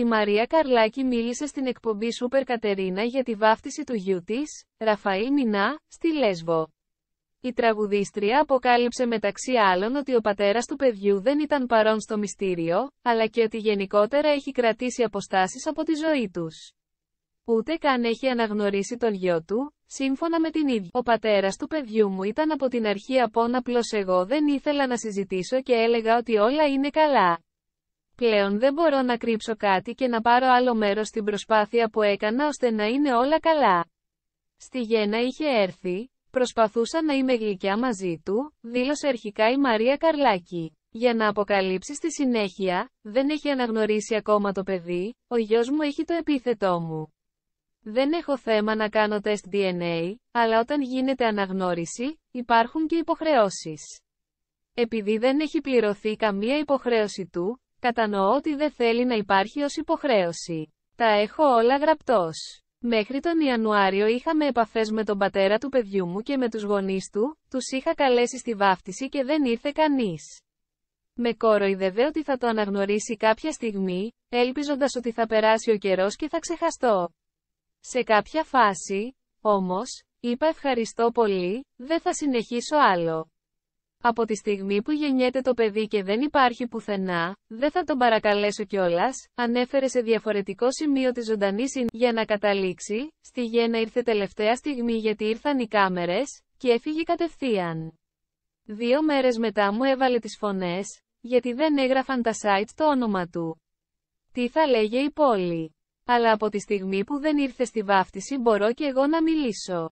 Η Μαρία Καρλάκη μίλησε στην εκπομπή Σούπερ Κατερίνα για τη βάφτιση του γιού της, Ραφαήλ Μινά, στη Λέσβο. Η τραγουδίστρια αποκάλυψε μεταξύ άλλων ότι ο πατέρας του παιδιού δεν ήταν παρόν στο μυστήριο, αλλά και ότι γενικότερα έχει κρατήσει αποστάσεις από τη ζωή τους. Ούτε καν έχει αναγνωρίσει τον γιο του, σύμφωνα με την ίδια. Ο πατέρας του παιδιού μου ήταν από την αρχή απόν απλώς εγώ δεν ήθελα να συζητήσω και έλεγα ότι όλα είναι καλά. Πλέον δεν μπορώ να κρύψω κάτι και να πάρω άλλο μέρος στην προσπάθεια που έκανα ώστε να είναι όλα καλά. Στη γέννα είχε έρθει, προσπαθούσα να είμαι γλυκιά μαζί του, δήλωσε αρχικά η Μαρία Καρλάκη. Για να αποκαλύψει στη συνέχεια, δεν έχει αναγνωρίσει ακόμα το παιδί, ο γιος μου έχει το επίθετό μου. Δεν έχω θέμα να κάνω τεστ DNA, αλλά όταν γίνεται αναγνώριση, υπάρχουν και υποχρεώσεις. Επειδή δεν έχει πληρωθεί καμία υποχρέωση του, Κατανοώ ότι δεν θέλει να υπάρχει ως υποχρέωση. Τα έχω όλα γραπτός. Μέχρι τον Ιανουάριο είχαμε επαφές με τον πατέρα του παιδιού μου και με τους γονείς του, τους είχα καλέσει στη βάφτιση και δεν ήρθε κανείς. Με κόροϊδευε ότι θα το αναγνωρίσει κάποια στιγμή, ελπίζοντας ότι θα περάσει ο καιρός και θα ξεχαστώ. Σε κάποια φάση, όμως, είπα ευχαριστώ πολύ, δεν θα συνεχίσω άλλο. Από τη στιγμή που γεννιέται το παιδί και δεν υπάρχει πουθενά, δεν θα τον παρακαλέσω κιόλας, ανέφερε σε διαφορετικό σημείο τη ζωντανή συν. Για να καταλήξει, στη γέννα ήρθε τελευταία στιγμή γιατί ήρθαν οι κάμερες, και έφυγε κατευθείαν. Δύο μέρες μετά μου έβαλε τις φωνές, γιατί δεν έγραφαν τα site το όνομα του. Τι θα λέγε η πόλη. Αλλά από τη στιγμή που δεν ήρθε στη βάφτιση μπορώ και εγώ να μιλήσω.